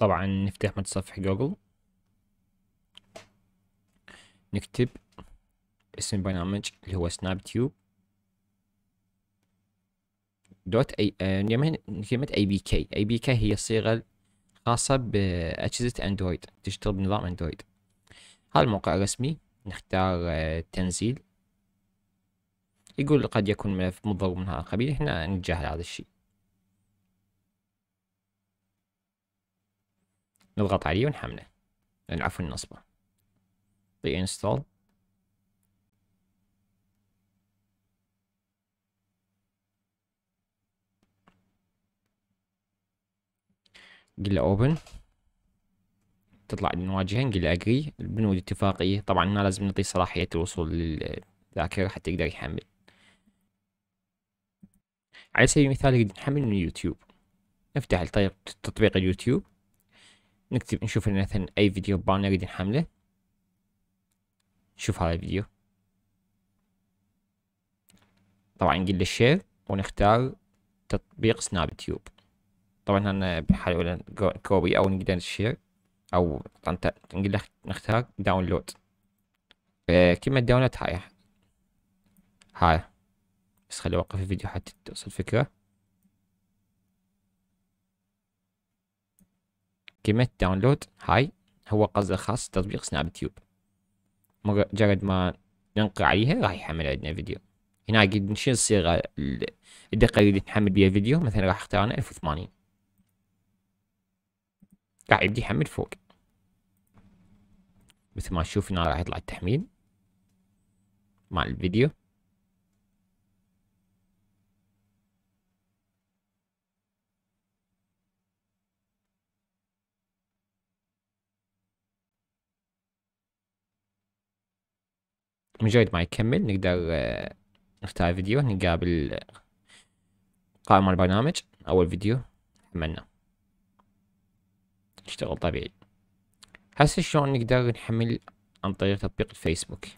طبعا نفتح متصفح جوجل نكتب اسم برنامج اللي هو سناب تيوب دوت اي آه، يعني كلمة اي بي كي اي بي كي هي الصيغة الخاصة بأجهزة آه، اندرويد تشتغل بنظام اندرويد هذا الموقع الرسمي نختار آه، تنزيل يقول قد يكون ملف مضر من هذا القبيل احنا نتجاهل هذا الشيء نضغط عليه ونحمله يعني عفوا نصبه طي انستول قل له اوبن تطلع المواجهة نقول له اجري البنود اتفاقية طبعا ما لازم نعطيه صلاحية الوصول للذاكرة حتى يقدر يحمل على سبيل المثال نقدر نحمل من يوتيوب نفتح طيب، تطبيق اليوتيوب نكتب نشوف لنا مثلا اي فيديو نريد نحمله نشوف هذا الفيديو طبعا نقول له شير ونختار تطبيق سناب تيوب طبعا هنا بحال ولا كوبي او نقدر نشير او نقول له نختار داونلود آه، كلمة داونلود هاي هاي بس خلي اوقف الفيديو حتى توصل الفكرة كلمة داونلود هاي هو قصد خاص تطبيق سناب تيوب مجرد ما ننقر عليها راح يحمل عندنا فيديو هنا قد نشيل الصيغة الدقة اللي نحمل بيها فيديو مثلا راح اختار انا 1080 راح يبدي يحمل فوق مثل ما تشوف هنا راح يطلع التحميل مع الفيديو مجرد ما يكمل نقدر آه، نختار فيديو نقابل آه، قائمة البرنامج أول فيديو حملنا يشتغل طبيعي هسه شلون نقدر نحمل عن طريق تطبيق الفيسبوك